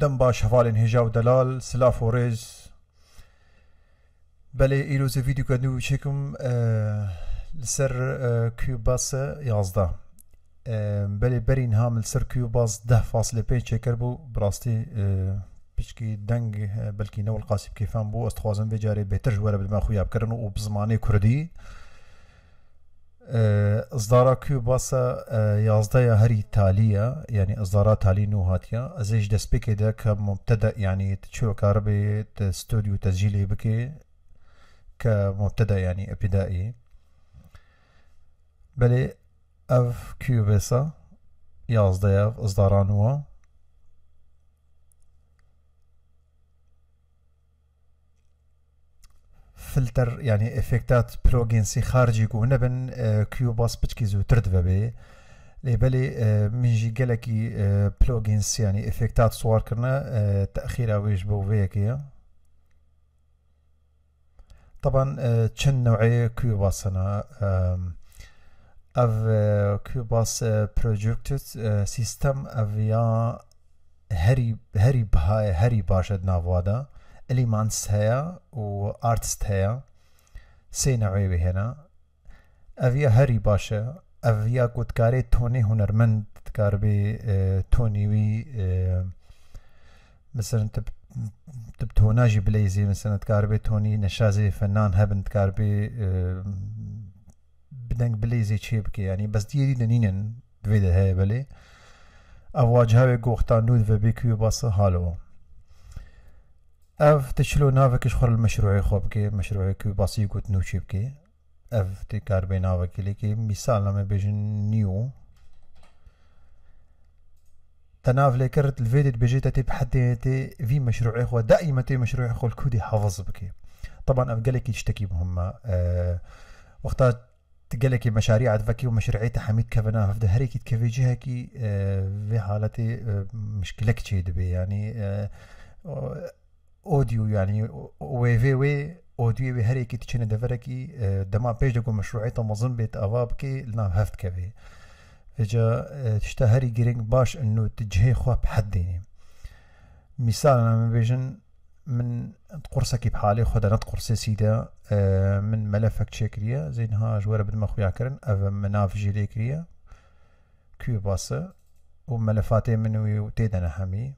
دمبا شفالين هجا ودلال سلاف وريز بلي إلو زي فيديو كادنو بشيكم اه، لسر كيوباس يازدا آه, اه، بلي برين هام لسر كيوباس ده فاصلة بين بو براستي بشكي اه، دنگ بلكي نو القاسب كيفان بو استخوازن بجاري بهتر جوارا بالما خويا بكرن بزماني كردي ئزدارا کو باسە یازدەیە هەری تالیە یعنی ئزدارا تالی و هااتە ئەزیش دەستپێکێدا کە مبتەدا ینی چۆ کار بێت ستۆدی و تەجیلی بکێ کە مبتەدا ینی ئەپیدایی بەێ ئەف کوێسە یازدەیە ئزداران وە فلتر يعني افكتات بلوجين سي خارجي كونا بن آه، كيوباس بتشكي زو تردفا بي لي بالي آه، من جي قالكي آه، سي يعني افكتات صور كرنا تاخيرا ويش بوفيكيا طبعا تشن كيو باس انا اف باس بروجكت سيستم افيا هري هري بهاي هري باشد نافوادا ئەلیمانس هەیە و ئارتست هەیە سێ نەوێوی هێنا ئەڤە هەری باشە ئەڤیا گوتکارێ تۆنی هوەرمەند کاربێ تۆنیوی مثل تۆناژی بلەیزی مثلەت کاربێ تۆنی نەشازی فەنان هەبند کاربێ بدەنگ بلەیزی چێ بکە ینی بەس دیری دەنینن دوێ دە هەیە بەلێ ئەواجهاوێ گۆختان نود بە بێکی باسە حالەوە اف تشلو ناوك شخور المشروع خوبكي مشروع كي باسي كوت قوت نوشيبكي اف تكار بيناوك كي مثال لما بيجن نيو تناف لي كرت الفيديو بيجي تاتي بحدي تي في مشروع اخو دائما تي مشروع اخو الكودي حافظ بكي طبعا اف قالك يشتكي بهم أه وقتها تقلك مشاريع تفكي ومشروعي تحميد كفنا فده هريك تكفي جهة كي في حالتي مشكلك شي دبي يعني اوديو يعني وي في وي اوديو وي هريكي تشينه دفركي اه، دما بيش دكو مشروعيته مظن بيت اواب كي لنا هفت كافي فجا اه، تشتهري جرينج باش انه تجهي خوا بحديني مثال انا من بيجن من قرصك بحالي خد انا قرصي سيدا اه، من ملفك تشيكريا زين ها جوار بدما خويا كرن اف مناف جيليكريا كيو باسه وملفاتي منوي وتيدا حمي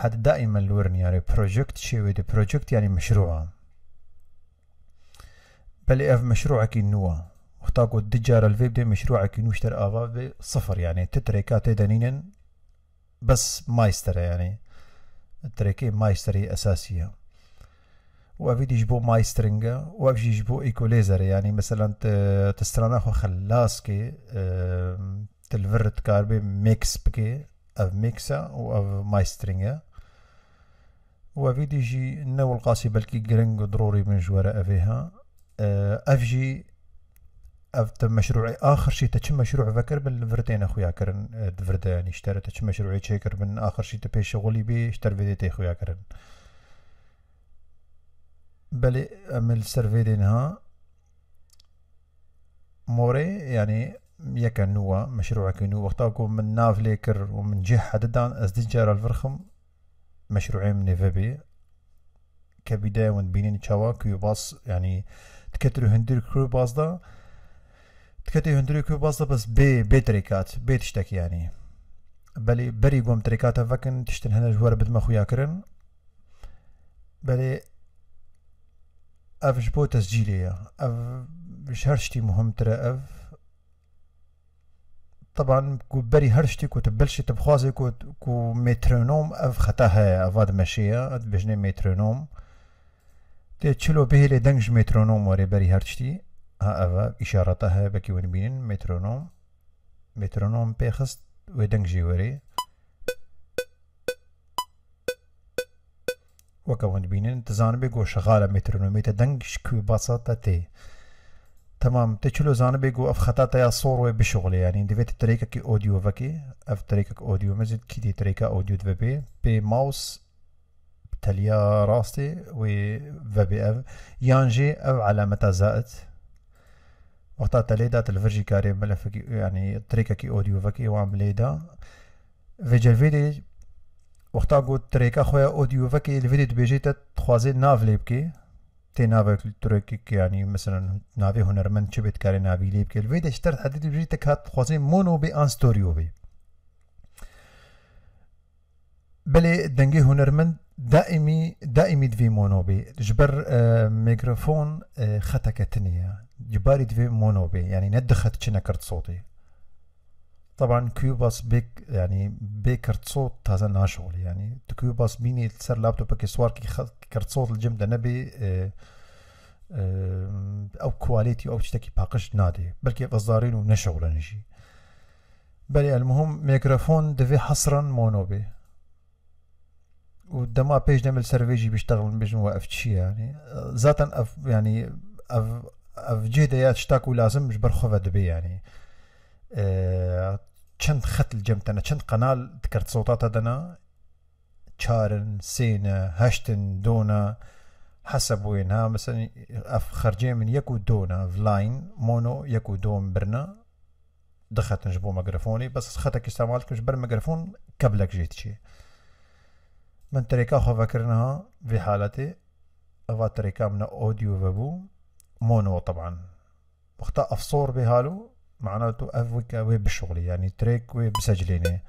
هذا دائما الورن يعني بروجكت شي بروجكت يعني مشروع بلي اف مشروعك نوا وتاكو الدجار الفيب مشروعك نوشتر افا صفر يعني تتركات دنينا بس مايستر يعني التركي مايستري اساسيه افيد يجبو و وافيد يجبو ايكوليزر يعني مثلا تستراناخو خلاسكي تلفرت كاربي ميكس بكي اف ميكسا واف مايسترنجا جي نو القاسي بلكي جرينغ ضروري من جوارا افيها آه، افجي اف تم مشروعي اخر شي تتم مشروع فكر بالفردين اخويا كرن آه، يعني اشترى تتم مشروعي تشيكر من اخر شي تبي شغلي بي اشتر فيديتي اخويا كرن بلي امل سيرفي موري يعني يكن نوا مشروعك نوا وقتاكم من نافليكر ومن جهة ددان ازدجار الفرخم مشروعين من فيبي كبداية وان بينين تشاوا كيو باص يعني تكاترو هندير كرو باص دا تكترو هندير كرو باص دا بس بي بي تريكات بي تشتك يعني بلي بري قوم تريكات افاكن تشتن هنا جوار بدما خويا كرن بلي افش بو تسجيلية اف شهرشتي مهم ترى اف طبعا كو بري هرشتي كو تبلشي تبخوازي كو كو مترونوم اف خطا هي افاد ماشيه بجني مترونوم تي تشلو به لي دنج مترونوم وري بري هرشتي ها افا اشارتها بكي وين بينن مترونوم مترونوم بيخست ودنجي وري وكوند بينن تزان بيقو شغالة مترونوميتا دنج شكو بساطة تي تمام تشلو زان بيجو اف خطا تاع صور بشغل يعني دفيت الطريقه كي اوديو فكي اف طريقه اوديو مزيد كي دي طريقه اوديو دفبي بي ماوس تليا راستي و فبي اف يانجي او علامة زائد وقتا دات الفرجي كاري ملف يعني تريكا كي اوديو فكي وام ليدا فيجل فيدي وقتها قلت طريقه خويا اوديو فكي الفيديو دبيجي تتخوازي نافلي بكي تي نافي تركي يعني مثلا نافي هنرمن شبت كاري نافي ليب كيل فيدا اشترت حديد بجيتك هات خوزي مونو بي ان ستوريو بي بلي دنجي هنرمن دائمي دائمي دفي مونو بي جبر اه، ميكروفون اه، ختكتني جباري دفي مونو بي يعني ندخت شنا كرت صوتي طبعا كيوباس بيك يعني بكرت صوت هذا لنا شغل يعني كيوباس ميني تسر لابتوب كي سوار كي كرت صوت الجيم نبي اه اه او كواليتي او تشتكي باقش نادي بلكي قصدارين ونشغل نجي بل المهم ميكروفون دفي حصرا مونو بي ودما بيج نعمل سيرفيجي بيشتغل بيج موقف شي يعني ذاتا اف يعني اف اف جهد يا تشتاكو لازم مش برخوفه دبي يعني أه چەند خط الجمت انا قەنال قنال ذكرت صوتات چارن تشارن سينا هاشتن دونا حسب وينها مثلا اف خەرجێ من يكو دونا فلاين مونو يكو دون برنا دخلت نجبو ميكروفوني بس خطك بەس خەتە بر ميكروفون مەگرفۆن جيت شي من من ترێکا فكرناها في حالتي ئەوا ترێکا من اوديو فابو مونو طبعاً وقتها افصور بهالو معناته افوكا بشغلي يعني تريك بسجليني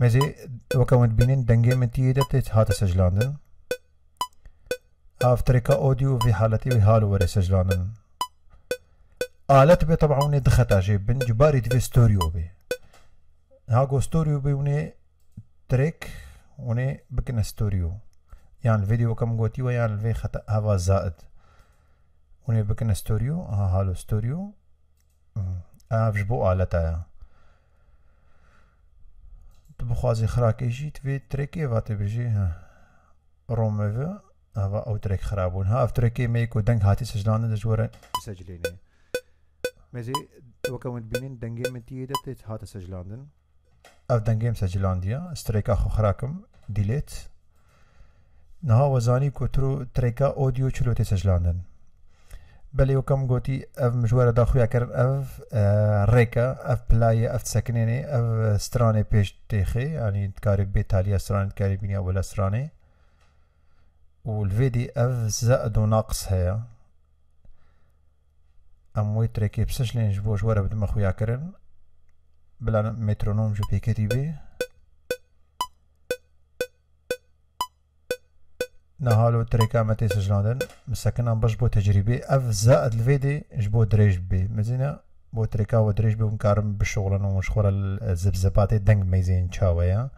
مزي وكون بينين تيدا تيت هاتا سجلاندن اف تريكا اوديو في حالتي وي هالو وري سجلاندن آلات بي طبعا وني جي بن جباري دفي ستوريو بي هاكو ستوريو بي وني تريك وني بكنا ستوريو يعني الفيديو كم قوتي ويعني الفي خطأ هذا زائد وني بكنا ستوريو ها هالو ستوريو avžbo aletaya. Tu bixwazî xirakê jî tu vê tirekê vate bijî romeve heva ew tirek xirab bûn. Ha ev tirekê me ku deng hatî sicdanin di ji were secilêne. Mezê weke min bînên dengê min tiyê de tê hate secilandin. Ev dengêm secilandiye, streka xwe xirakim dîlêt. Niha wezanî ku tu treka audio çilo tê secilandin. بلي وكم قوتي اف مژوارەدا دا کرد اف ڕێکە آه، ريكا اف ئەف اف سكنيني اف پێش بيش تيخي يعني بێ بيتاليا سرانت کاری بینیا وە لە و والفيدي اف زائد ناقص هيا ام ويتريكي بسش لين جبوش ورا بدم اخويا كرن بلا مترونوم جو بيكيتي بيه نهالو تريكا ما تيسج لندن مسكنا باش بو تجربة اف زائد الفيدي جبو دريج بي مزينا بو تريكا و دريج بي ونكارم بالشغل انو مشخورة الزبزباتي دنك ميزين تشاويا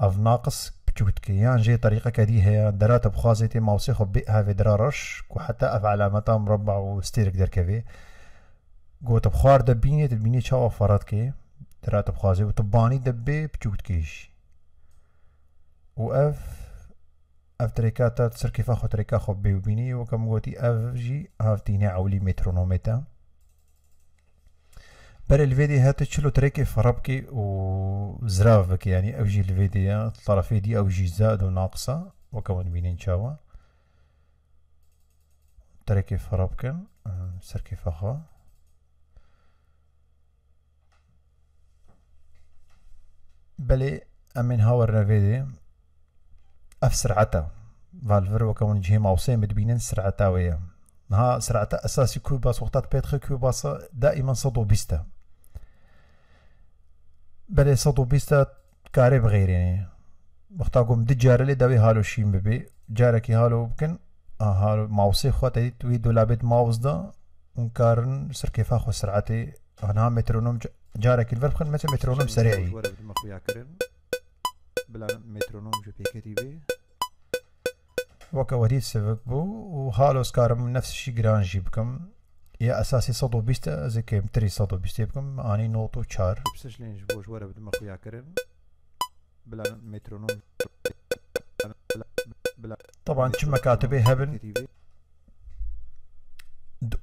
اف ناقص بتوتكي يعني جي طريقة كدي هي درات تي موسيخو بيئها في درارش وحتى اف علامتا مربع وستيرك در كفي قوت بخار دبيني تبيني تشاوى فراتكي درات بخازي تباني دبي بتوتكيش اف اف تريكا تا تسر كيفا خو تريكا خو بي وبيني وكم قوتي اف جي اف تيني عولي مترونوميتا بل الفيديو هات تشلو تريكي فربكي وزرافك يعني اف جي الفيديو الطرفي دي او جي زائد وناقصة وكون بينين شاوا تريكي فربكن سر كيفا خو بلي امين هاور فيديو اف سرعته فالفر وكون جهه وسام بين سرعته ويا نها سرعته اساسي كوباس وقتات بيتر كوباس دائما صدو بيستا بل صدو بيستا كارب غير يعني وقتا قوم دي جارة اللي داوي هالو شيم ببي جارة كي هالو بكن آه هالو ماوسي خوات دي توي دولابت ماوس دا ونكارن سر كيفا خو سرعتي هنا مترونوم جارة كي الفرق مثل مترونوم سريعي بلا مترونوم جو بيكتي بيه وكا وريد بو وهالو سكارم نفس الشي جران جيبكم يا اساسي صدو بيست ازي كيم تري صدو بيست يبكم اني نوتو تشار بسش لين جبوش ورا بدما خويا كريم بلا مترونوم طبعا كما كاتبي هبن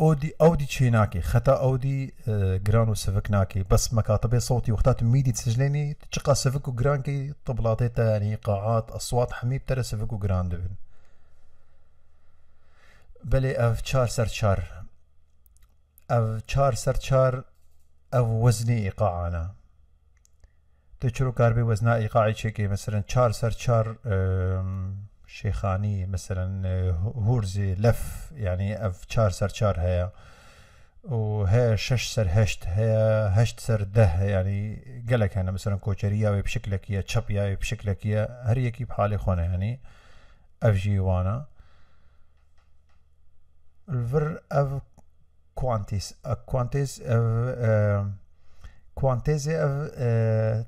اودي اودي تشيناكي خطا اودي آه، جرانو سفكناكي بس مكاتبي صوتي وقتات ميدي تسجليني تشقى سفك جرانكي طبلاتي تاني قاعات اصوات حميب ترى سفك وجران دبن بلي اف چار سر چار اف چار سر چار اف وزني ئیقاعانە تۆ چرو کار بێ وەزنا ئیقاعی چێکی مەسرن چار سەر چار شێخانی مەسرن اه، هورزی لەف یعنی ئەف چار سەر چار هەیە شش سر هشت هي هشت سر ده ینی گەلەکەە مەسرن کۆچەریە وێ پشکلەکیە يا هريكي بحالي بحالی يعني هەنی ئەفژی وانە الفر اف كوانتيس كوانتيس اف آه، كوانتيزي اف آه،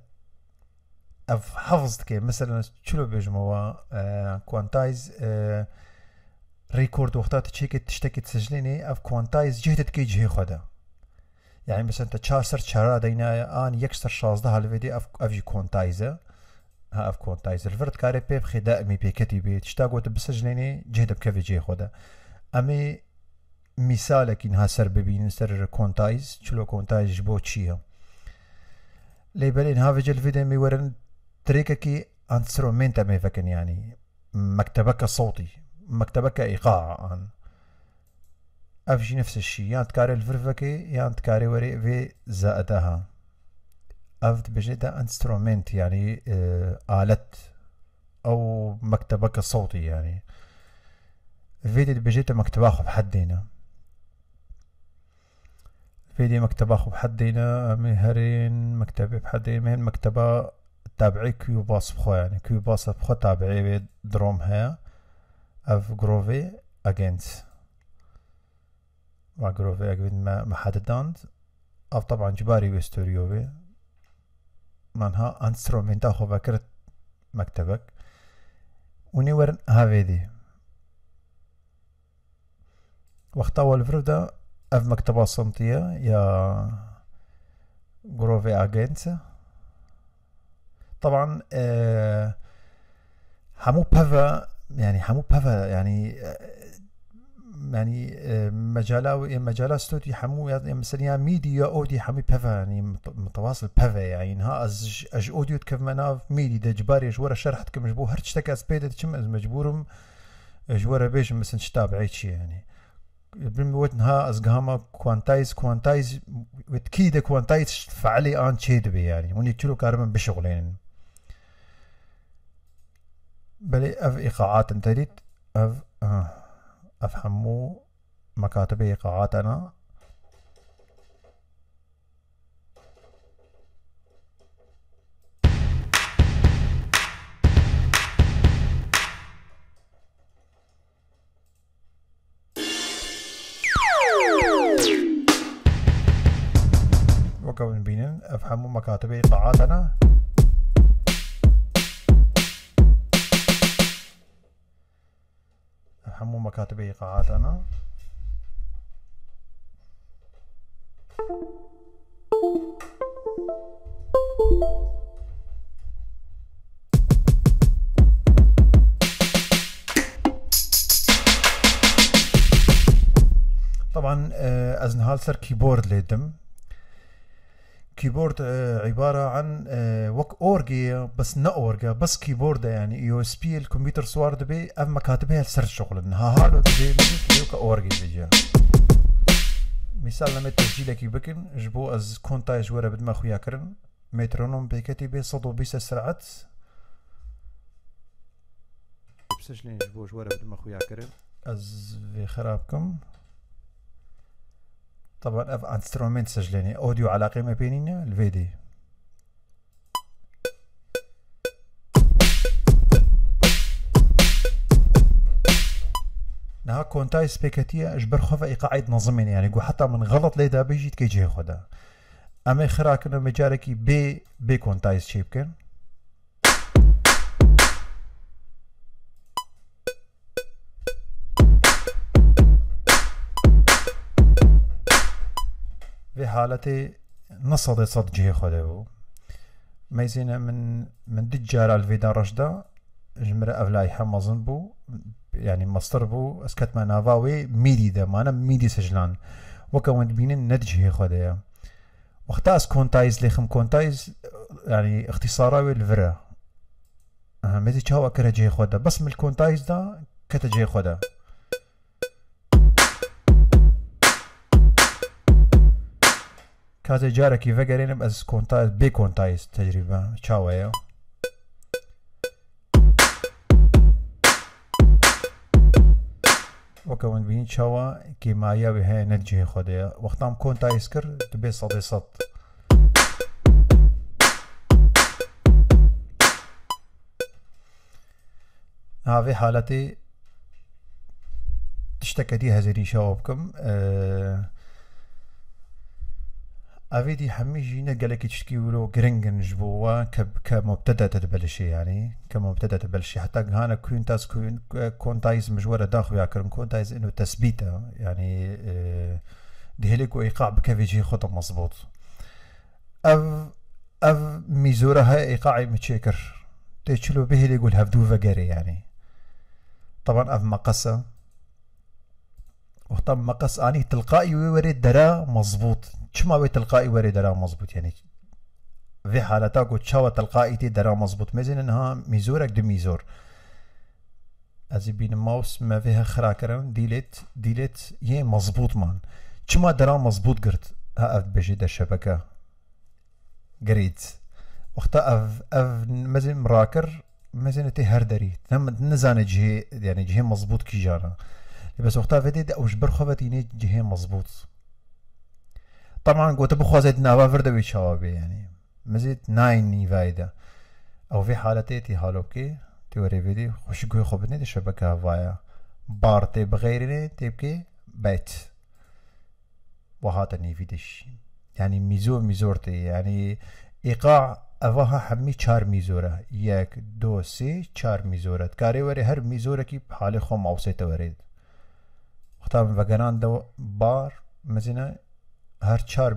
اف حفظت كي مثلا شنو بيجم هو آه، كوانتايز ريكورد وقتها تشيكي تشتكي تسجليني اف كوانتايز جهدت كي جهي خدا يعني مثلا انت تشاسر تشارا دينا ان يكسر شازده هالفيدي اف اف جي كوانتايز ها اف كوانتايز الفرد كاري بيب خداء دائمي بي كتي بي تشتاقو تبسجليني جهد بكفي جهي خدا امي میسالکین ها سر ببینین سر كونتايز چلو كونتايز بو چیه لیبلین ها وجل فیده میورن تریکه کی انسرومنت میفکن یعنی مکتبک صوتی مکتبک ایقاع آن افجی نفس الشي یعنی تکاری الفرفکی یعنی تکاری وری في زائده ها افت بجده انسترومنت يعني آلت او مكتبك الصوتي يعني فيديت بجيت مكتبه بحدينا فيدي مكتبة خو بحدينا مهرين مكتبة بحدي مهن مكتبة تابعي كيو كيوباس بخو يعني كيو كيوباس بخو تابعي دروم هيا اف جروفي اجينس مع جروفي اجين ما محدداند اف طبعا جباري بستوريو بي منها انسترومنتا خو بكرت مكتبك وني هافيدي وقت اول فرده اف مكتبة الصمتية يا جروفي أجينسا طبعا حمو آه، بافا يعني حمو بافا يعني آه، يعني آه، مجالا مجالا ستوتي حمو مثلا يا ميدي اودي حمي بافا يعني متواصل بافا يعني ها اج اج اوديو تكف منا ميدي ده جباري جورا شرحت كم جبو هرتش تكا سبيدا از مجبورم جورا بيش مثلا شتاب عيشي يعني بالموتنها ازغاما كوانتايز كوانتايز وتكيده كوانتايز فعلي ان بي يعني وني تشلو كاربن بشغلين بلي اف ايقاعات انتريت اف اه افهمو مكاتب ايقاعات انا مكون بينين افهموا مكاتب ايقاعات انا افهموا مكاتب ايقاعات انا طبعا آه، ازنهالسر كيبورد ليدم الكيبورد eh, عباره عن اورجي eh, بس نا اورجا بس كيبورد يعني يو اس بي الكمبيوتر سوارد بي اما كاتبها سر شغل انها هالو تجي كيوكا اورجي بيجا مثال لما تسجيلك يبكن جبو از كونتاج ورا بد ما خويا كرن مترونوم بكتي بي صدو بيسا سرعه بسجلين جبو جوارا بد ما خويا كرن از في خرابكم طبعا اف انسترومنت سجليني اوديو على قيمه بينينا الفي دي نها كونتاي سبيكاتية اجبر خوفا قاعد نظمين يعني قو حتى من غلط ليدا بيجي تكيجي خدا اما خراك انه مجاركي بي بي كونتاي شيبكن حالتي نصد صد جهه خوده بو من من دجال الفيدا رشدا جمرة أفلاي حمزن بو يعني مصدر بو اسكت ما نافاوي ميدي ده مانا ميدي سجلان وكوند بينن ندجه خدايا وقتا اس كونتايز لخم كونتايز يعني اختصاراوي الفرا ميزي تشاوى كره جه خدا بس من الكونتايز ده كتجه خدا كاتي كيفا فقرين بس كونتايز بي كونتايز تجربة تشاو ايو وكا من بين تشاو كي ما ايا بها نتجي خودي وقتام كونتايز كر تبي صدي صد ها في حالتي تشتكتي هزري شاوبكم أه افيدي حميجينا قالك يشكيولو جرينجن جبوا كمبتدا تبلشي يعني كمبتدا تبلشي حتى هانا كونتاز كون كونتايز مجورة داخو ياكرم كونتايز انه تثبيتة يعني آه، دهلك ايقاع بكافيجي خطا مزبوط اف اف هاي ايقاعي متشيكر تشلو به اللي يقول هفدوفا جاري يعني طبعا اف مقصة وطبعا مقص اني يعني تلقائي ويوري درا مزبوط چما تلقائي وري درا مضبوط يعني في حالتا قد شوا تلقائي تي درا مضبوط مزين انها ميزورك دي ميزور ازي بين ماوس ما فيها خراكرا ديليت ديليت يه مضبوط مان چما درا مضبوط قرد ها اف بجي دا الشبكة قريت وقتا اف اف مزين مراكر مزين تي هردري نزان جهي يعني جهي مضبوط كي جانا بس وقتا فيدي اوش برخوفتي جهي مضبوط طبعا قوت ابو خوازيت نابا فرد بي شوابي يعني مزيت ناين نيفايدا او في حالتي تي هالوكي تيوري فيدي خوش قوي خبتني دي شبكة هوايا بارتي بغيرني تيبكي بيت وهاتني في دشي يعني ميزور ميزورتي يعني ايقاع ئەوەها هەممی چار میزۆرە یەک دۆ سێ چار میزۆرە کارێوەری هەر میزۆرەی حالی خۆم ئاوسێتەوەرێت قوتاب بەگەرانەوە بار مزینە هر چار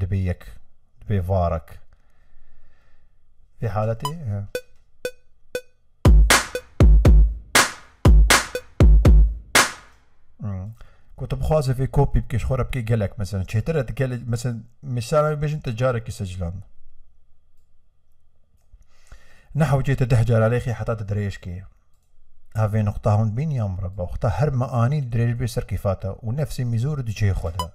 دبی یک دبی وارک به حالتی کو كنت بخواز في كوبي بکش خورا بكي قالك مثلا تشهتر تقال مثلا مثلا باش انت جارك يسجلان نحو جيت دهجر عليك حتى تدريش كي هافي نقطة هون بين يا وقتا وقتها هر ما دريش بيسر كيفاتا ونفسي مزور دي خدها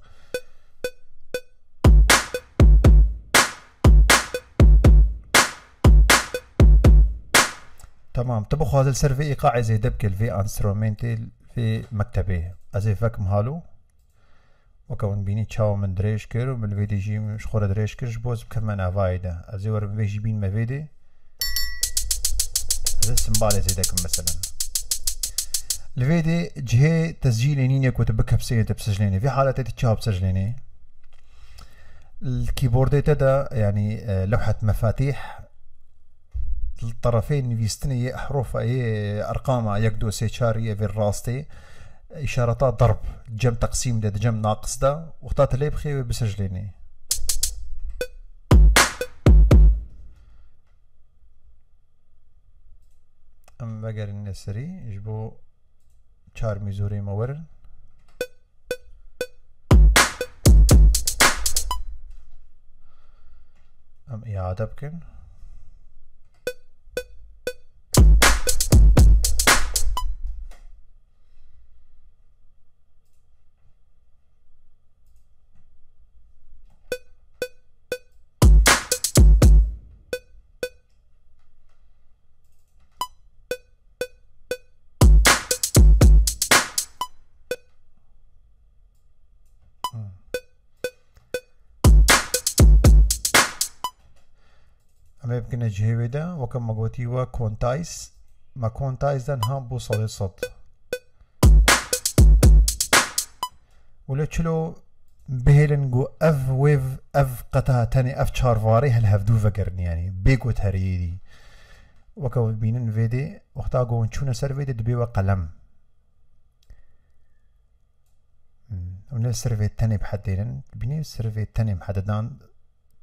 تمام تبخو طيب هذا السيرفي ايقاعي زي دبك في انسترومنتال في مكتبي ازي فك مهالو وكون بيني تشاو من دريشكر ومن فيدي جي مش خورا دريشكر جبوز بكمنا فايدة ازي ورم بيجي بين ما فيدي هذا سمبالي زي داكم مثلا الفيدي جهي تسجيلي نيني كنت بكها بسجليني في حالة تتشاو بسجليني الكيبورد تدا يعني آه، لوحة مفاتيح الطرفين فيستني حروف اي ارقام يكدو سيتشاري في الراستي اشارتا ضرب جم تقسيم ده جم ناقص ده وخطات لي بخي بسجليني ام بقر النسري جبو تشار ميزوري مور ام اعاده بكن هێوێدا كونتايس ما كونتايس مە کۆنتایزدان بو بوو سەڵێ سەد و لە چلۆ بهێرن گو ئەف وێڤ ئەف قەتەهاتەنێ ئەف چارڕوارەی هەل هەفتوو بەگەرنیانی بێگوت هەرێری وەکە بینن وێدێ وەختا گۆن چوونە سەر وێدە دبێوە قەلەم ولا سيرفي تاني بحدين بني سيرفي تاني محددان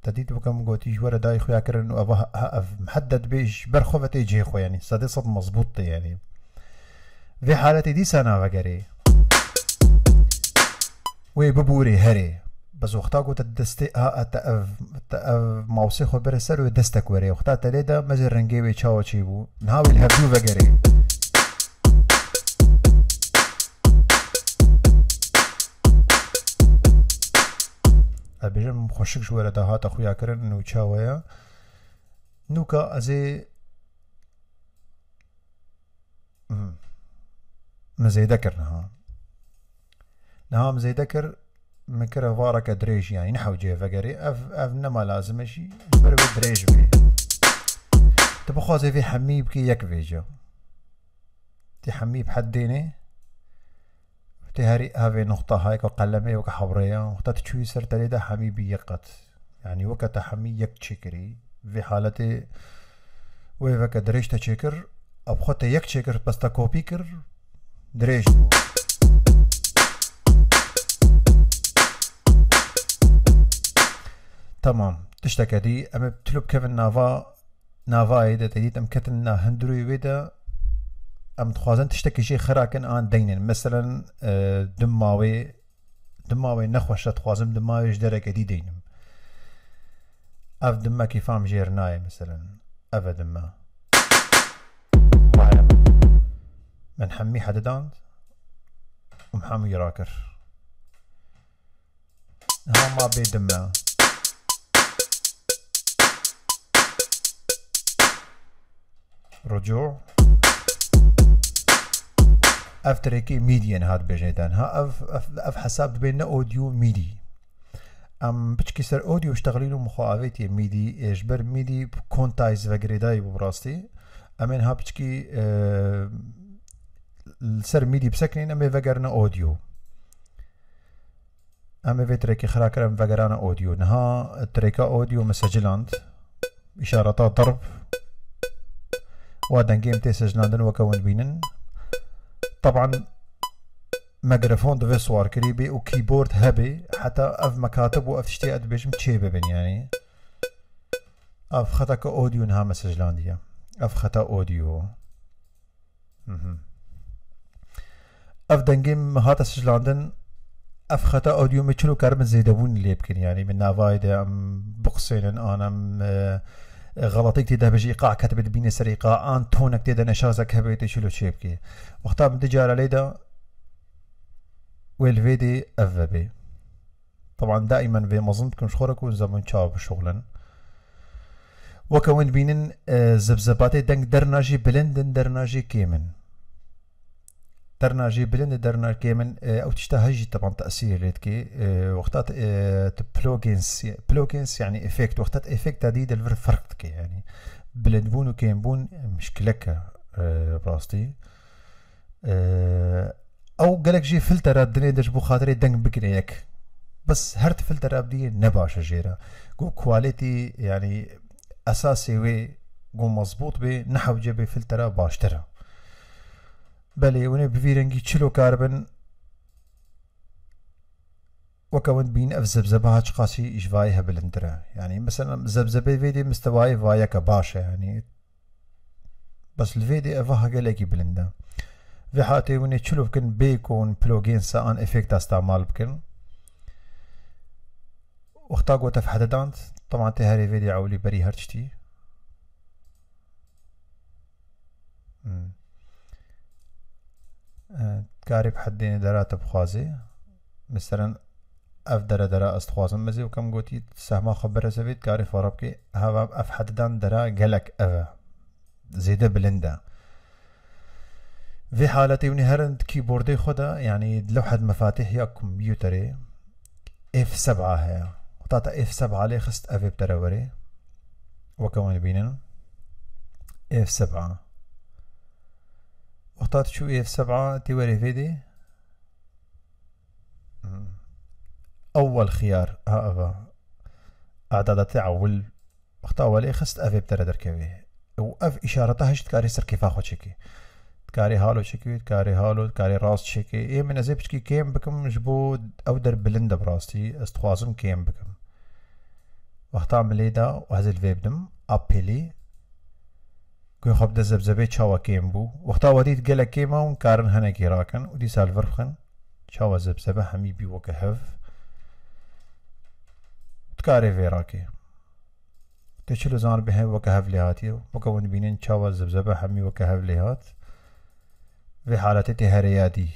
تهدید بکەم گوتی وەرە دای خویاکردن و ئەوە محدد بێش بەرخۆبەتی جێ خۆیانی سەدە سە مەزبوط دەیانی vê haletê dîsa navegerê wê bibûrê herê bi zoxta got destê hate ev ev mawsê xwe bire ser wê destek werê xta telê de mezê rengê wê çawa çî bû navê hevdû vegerê ئەبێژم خۆشک ژوەرە اخويا كرن و تشاويا نوكا ازي مزەیدە کردنەها نها مزەیدە کرد مکرە ڤارەکە درێژیانی نحوجێ بەگەری ئەف ئەف نەما برو بەر درێژ بێ تبخوازێ فێ حەمی بکە یەک بێژە تی حەمی بحەدێنێ تهاري هذه نقطة هاي كقلمة إيه وكا حبرية وقتا تشوي سر تليدا حمي بيقت يعني وقت حمي يك تشكري في حالتي ويفك دريش تشكر أبخوتا يك تشكر بس تا كر دريش تمام تشتكى دي أما بتلوب كيفن نافا نافا إذا تديت أم كتن هندروي ويدا ام ئەم دخوازن ان خراکن مثلا دەینێن آه، مثلەن دماوێ دماوەی نەخۆشە دخوازم دماوێش دەرەکەدی دەینم ئەف دمەکی فام ژێر نایە مثلەن ئەڤە دمە من حەممی حەدەداند ومحەموی ڕاکر هەما بي دما رجوع اف تريكي ميديان هاد بيجنيتان ها اف اف, أف حساب بين اوديو ميدي ام بچکی سر اوديو اشتغلی لو مخواهیتی میدی اجبر ميدي كونتايز و گریدای براستی امین ها السر اه، سر میدی بسکنین امی وگرنا اودیو امی وی ترکی خراکرم وگرانا اوديو نها تريكا اوديو مسجلاند اشارتا ضرب وادن جيم تسجلاندن وكون بينن طبعا ميكروفون دو فيسوار كريبي وكيبورد هبي حتى اف مكاتب واف تشتي اد بيش متشيببن يعني اف خطا كاوديو نها مسجلانديا اف خطا اوديو اف دنجيم هاتا سجلاندن اف خطا اوديو متشنو كارمن زيدبون اللي يبكن يعني من نافايدا ام بقصين انا ام آه، غلطيك ده بجي قاع كتبت بين سرقة ان تونك تدا نشازك هبيتي شلو شيبكي وقتا مدجارة ليدا والفيدي افبي طبعا دائما في مظنتكم شخورك زمن تشاو شغلا وكوين بينن اه، زبزباتي دنك درناجي بلندن درناجي كيمن جي بلند درنا كامل آه، او تشتا طبعا تاثير ريتكي آه، وقتات بلوجنز آه، بلوجنز يعني افكت وقتات افكت هادي دلفر فرقتك يعني بلند بون وكاين بون مشكلك براستي او قالك جي فلتر الدنيا داش بو خاطري دنك بكري ياك بس هرت فلتر ابدي نباش جيره كو كواليتي يعني اساسي وي جو مظبوط بي نحو جيبي فلتره باشترها بلی اونه بیرنگی چلو کار بن و کوند بین اف زبزبه هاچ قاسی اجوایی ها بلندره یعنی يعني مثلا زبزبه ویدی مستوایی وایا که باشه یعنی يعني بس الفيديو افاها قلقي بلندا في حالتي وني تشلو بكن بيكون بلوجين سان افكت استعمال بكن واختاق وتف حدا دانت طبعا تهاري فيديو عولي بري هرتشتي مم. کاری حدين درات بخوازي مثلا اف درا درا ئەستخوازم مزي وكم قوتي سهما خبر سبيت كاري فاربكي بکەی اف حد دان درا گەلک ئەوە زيدة بلندا في حالتي وني هرند كيبوردي خدا يعني لوحة مفاتيح يا كمبيوتري اف سبعة هي وطاطا اف سبعة لي خست افي بتراوري وكمان بينن اف سبعة وطات شوية في سبعة تيوري فيدي أول خيار هذا أعداد تعول اختاوا ولي خست أفي بتر دركبي اف إشارتها هش تكاري سركي فاخو شكي تكاري هالو شكي تكاري هالو تكاري راس شكي إيه من أزيب شكي كيم بكم جبود أو در بلند براستي استخوازم كيم بكم وقتا مليدا وهذا الفيب دم أبيلي گوێ خەب دە زەبزەبێ چاوە کێم بوو وەختا وەدیت گەلە کێماون کارن هەنەکی ڕاکەن و دی سالڤەر بخن چاوە زەبزەبە هەمی بیوەکە هەف تکارێ وێراکێ تێچ لە زان بهێ وەکە هەف لێ هاتی وەکەون بینێن چاوە زەبزەبە هەمی وەکە هەف لێ هات vê haletê herêyadî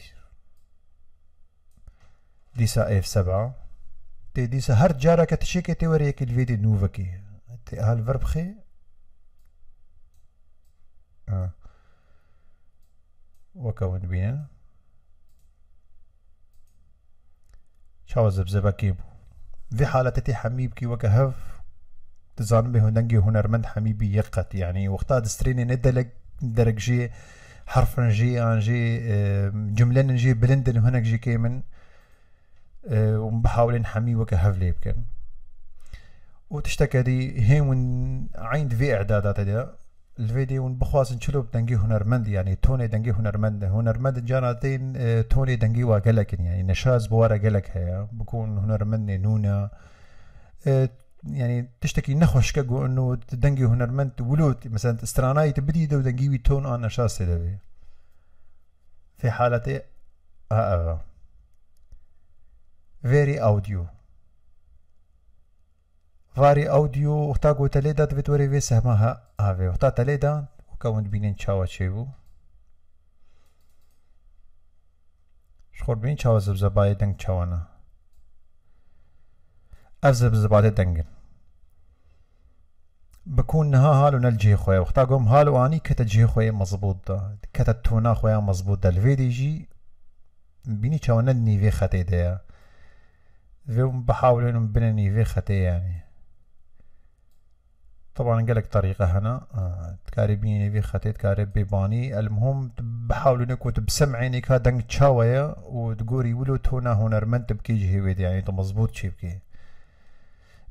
dîsa ev seba tê dîsa her careke tişekê tê werê yekî vê dê nûvekê tê hal vir bixê وكون بيا شاو زبزبا كيبو في حالة تتي حميب كي وكهف تزان به ننجي هنر من حميبي يقت يعني وقتها دستريني ندلك درك جي حرف نجي انجي جملة نجي بلندن هناك جي كيمن ومبحاولين حمي وكهف ليبكن وتشتكى دي هي من عند في اعدادات دي الفيدي ونبخواس نشلو بدنجي هنرمند يعني توني دنجي هنرمند هنرمند جاناتين توني دنجي واقلك يعني نشاز بوارا قلك هيا بكون هنرمند نونا يعني تشتكي نخوش كجو انه دنجي هنرمند ولود مثلا استراناي تبدي دو دنجي تون انا شاس تدبي في حالة اه فيري اوديو واری ئەودیو وەختاگو تەلێدا دەبێت وەرەێ سەما ئاوێ وەختا تەلێدا وکەون بینێن چاوە چێ بوو خۆربین چاوە زب زەبایە دەنگ چاوانە ئەف زب زباتە دەنگن بكون نها هالو نلجي خويا وقتا قوم هالو اني كتا جي خويا مزبوط دا كتا تونا خويا مزبوط دا الفيدي جي بيني تشاونا نيفي خطي دا بحاول انهم بنا نيفي خطي يعني طبعا قالك طريقه هنا آه تكاربيني في خطيت كاربي باني المهم بحاول انك وتبسم عينك هذا تشاويا وتقولي ولو تونا هنا رمنت بكي جهي ويد يعني تو مزبوط شي بكي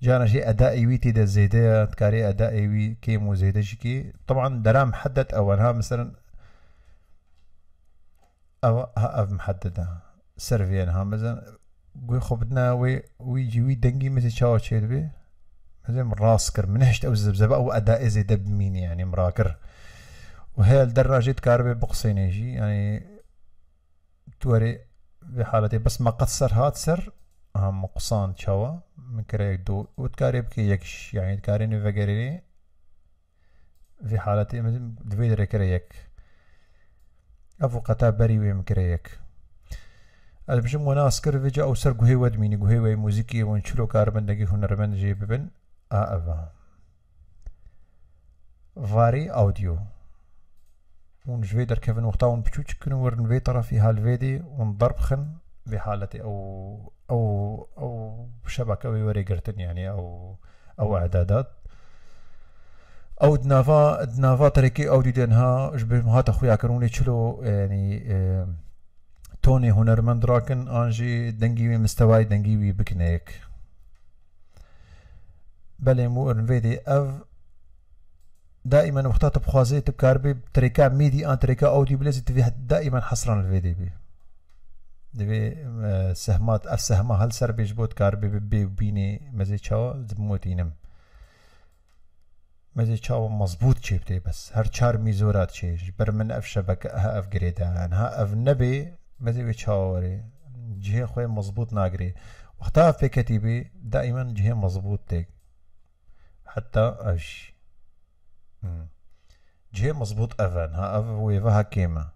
جانا شي ادائي ويتي دا زيدة تكاري ادائي وي كيمو زيدة شكي طبعا درام محدد اولها مثلا او هاف محددة سيرفيان ها مثلا قوي خبتنا وي جي وي دنجي مثل شاو تشيربي بيه هذا من راس كر او الزبزبه او اداء زي دب مين يعني مراكر وهي الدراجة كاربي بقصينيجي يعني توري بحالتي بس ما قصر هات سر هم قصان شوا من كريك دو وتكاري كي يكش يعني تكاري نفجري في حالتي دفيدري كريك أفو قتا بري مكريك كريك البشم وناس ناس کر او سر گوهی ود مینی موزيكي وی موزیکی و انچلو کار بندگی ببن AEVA. فاري اوديو ون ونجفيدر كيفن وقتا ون وختاون بتشوتش كنور نفيترا فيها ون ونضرب خن بحالة او او او شبكة ويوري قرتن يعني او او اعدادات او دنافا دنافا تركي او دينها جبهم هات اخويا كروني تشلو يعني توني هنرمند راكن انجي دنجيوي مستواي دنجيوي بكنيك بلي و ئەرنڤێدی اف دائما وقتها تبخوا زي تبكار تريكا ميدي ان تريكا او بليز بلازي تبي دائما حصرا الفيدي اه، بي دبي سهمات اف سهمه هل سر بيج كاربي ببي بي بيني مزي تشاو زموتينم مزي تشاو مزبوط شيبتي بس هر تشار ميزورات شي بر من اف شبكه ها اف جريدا يعني ها اف نبي مزي تشاوري جهه خوي مزبوط ناقري وقتها فكتي بي دائما جهه مزبوط تيك حتى اش جي مزبوط افان ها اف ويفا كيما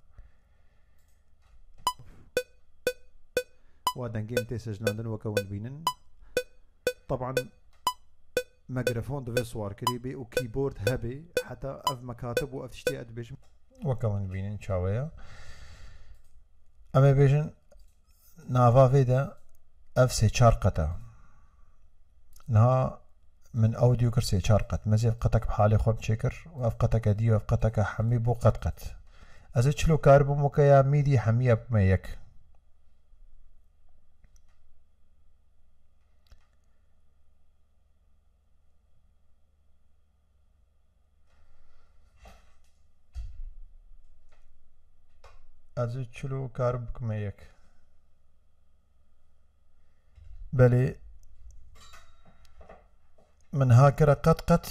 وادن جيم تيسج لندن وكون بينن طبعا ميكروفون دفيسوار كريبي وكيبورد هابي حتى اف مكاتب واف شتي ادبيش وكون بينن شاوية اما بيجن نافا فيدا اف سي شارقتا نها من اوديو كرسي شارقت مزي قطك بحالي خوب شكر وافقتك دي وافقتك حمي بو قتقت ازتشلو كاربو مكيا ميدي حمي بميك ازتشلو كاربك ميك بلي من قط قط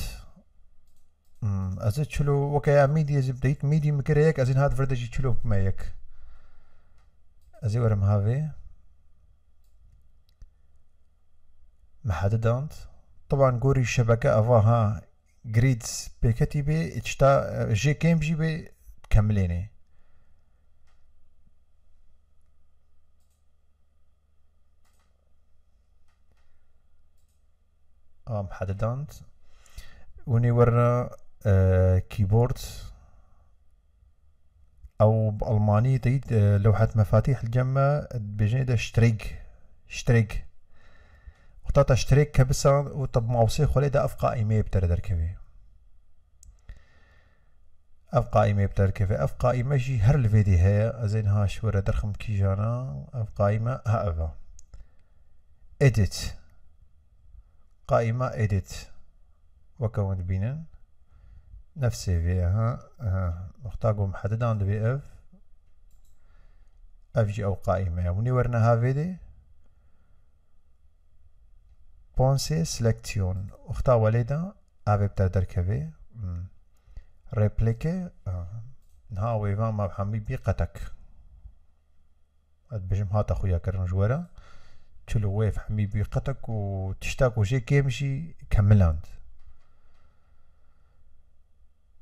از چلو وكا آه، ميدي زب بديت ميدي مكريك ازين هاد فردجي شلو بمايك ازي ورم هافي محددانت طبعا قوري الشبكة افاها جريدز بيكتي بي اتشتا جي كيم جي بي كمليني um, had وني ورنا كيبورد آه، او بالماني تيد آه، لوحة مفاتيح الجمة بجنيدة شتريك شتريك وطاطا شتريك كبسة وطب موصي خلي دا افقا ايمي بتردر كبير افقا ايمي بتر بتركفه افقا ايمي جي هر الفيدي هيا ازين هاش ورا درخم كي جانا افقا ايمي ها افا ادت قائمة edit وكون بينن نفسي فيها ها نختارو محدد عند في اف اف جي او قائمة وني ورناها فيدي بونسي سلكتيون اختار وليدا افي بتا دركبي ريبليكي آه. نها ويفا ما بحمي بي قتك بجم هات اخويا كرن جوارا قلت ويف واف حبيبي قطك وتشتاق وجاك كيمشي كملاند انت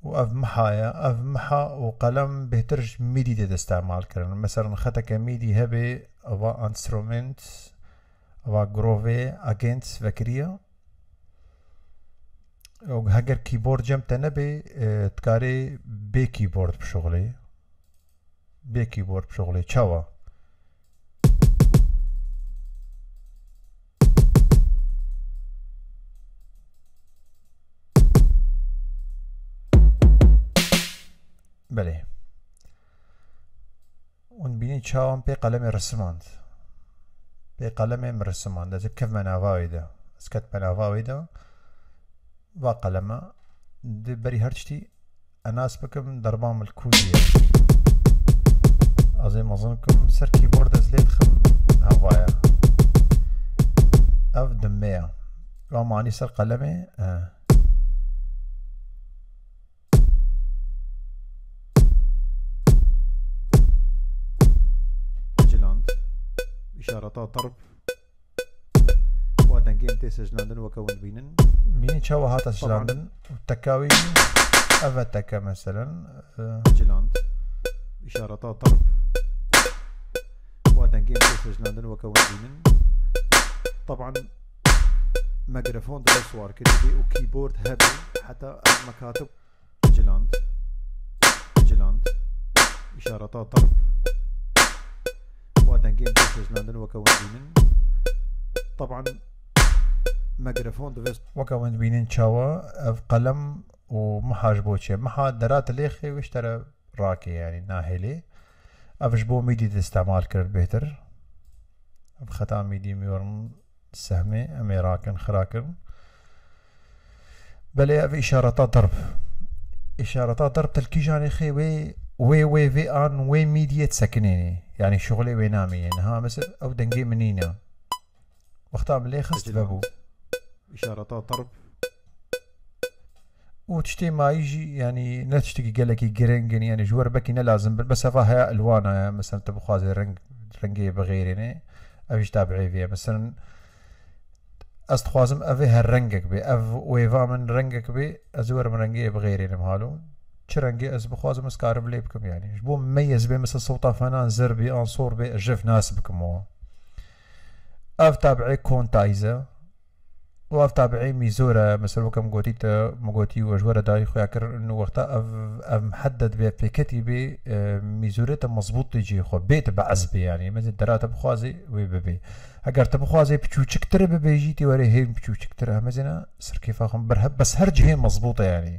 واف محا يا اف محا وقلم قلم ترج ميدي دي استعمال كرن مثلا خطا كميدي هبي وا انسترومنت وا جروفي اجنت فكريه وهاجر كيبورد جم تنبي اه، تكاري بي كيبورد بشغلي بي كيبورد بشغلي تشاوا بله اون بینی چاوان پی قلم رسماند پی قلم رسماند از کف من آوایده از کت من آوایده و قلم دی بری هرچتی اناس بکم دربام الکوزیه از این مزن کم سر کیبورد از لید خم هوایه اف دمیه و معنی سر قلمه اه. إشارة طرب واتن جيم تيس جلاندن وكون بينن بيني تشاو هاتا جلاندن والتكاوي أفا تكا مثلا جلاند إشارة طرب واتن جيم تيس جلاندن وكون بينن طبعا ميكروفون دو دروسوار كريدي وكيبورد هابي حتى مكاتب جلاند جلاند إشارتا طرب بعد جيم بيسز لندن وكوان طبعا ميكروفون فيست وكوان بينين تشاوا في قلم ومحاج بوتشي محا درات ليخي واشترى راكي يعني ناهلي بو ميدي تستعمال كرر بيتر بختام ميدي ميورن سهمي امي راكن خراكن بلا في اشارتا ضرب اشارتا ضرب تلكي جاني خي وي وي وي في ان وي ميديا تسكنيني يعني شغلي وينامي يعني ها مثلا او دنقي منينا وقتها ملي خست بابو إشارة طرب وتشتي ما يجي يعني لا تشتكي قال لك جرينجن يعني جوار بكينا لازم بس فيها الوانا يعني مثلا تبو خازي رنج رنجي بغيرني يعني افيش تابعي فيها مثلا است خوازم افي هالرنجك بي اف ويفا من رنجك بي ازور من رنجي بغيرني يعني مهالو چ ڕەنگە ئەس بخوازم ئەسکارم لێ بکەم یانیش بۆ مەیەز بێ مثل سەوتافەنان زەر بێ ئەسۆر بێ ئەژف ناس بکەمەوە ئەف تابعێ کۆنتایزە واف تابعی میزۆرە مەسەر وەکەم گوتیتە اه، مگوتی وەژوەرە دای خۆیا کرد وەختا ئەم حدت بێ پێکەتی بێ اه، میزورێتە مەزبوطی جێ خۆ بێتە بە ئەس بێیانی مەزی دەراتە بخوازی وێ ببێ ئەگەر تە بخوازی پچوچکترە ببێژیتی وەرە هێم پچوچکترە هەمەزینا خم برهب بس هر جێ مەزبوطە یانی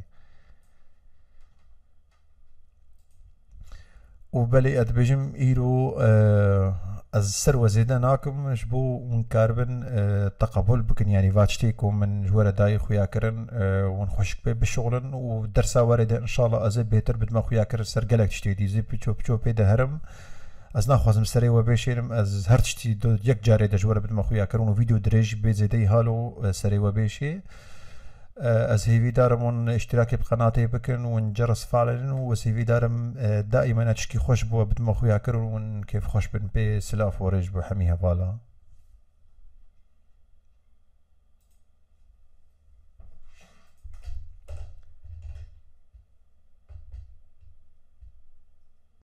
و بەێ ئەدبێژم ئیرۆ ئەز سەر وەزێدە ناکەمش بۆ اون کاربن تەقبول بکن ینی ڤچتێک و من ژوەرە دای خویاکردن ون خوشک پێ بشغلن و دەرساوارێدا انشاءڵە ئەزە بێتر بتمە خویاکرد سەر گەلک شتێ دیزی پچۆ پچۆ پێ دەهرم. ئەس ناخوازم سەرەوە بێشێرم ئەس هەرچتی یەک جارێ دەژوەرە بمە خویاکردن و ویددیو درێژ بێزێدەی هاڵۆ سەرەوە بێشێ. از هیوی دارم اشتراکی بقناتی بکن و جرس فعلن و از هیوی دارم دائما اشکی خوش بو بدم خویا کرون کیف خوش بن پی سلاف ورج بو حمیه بالا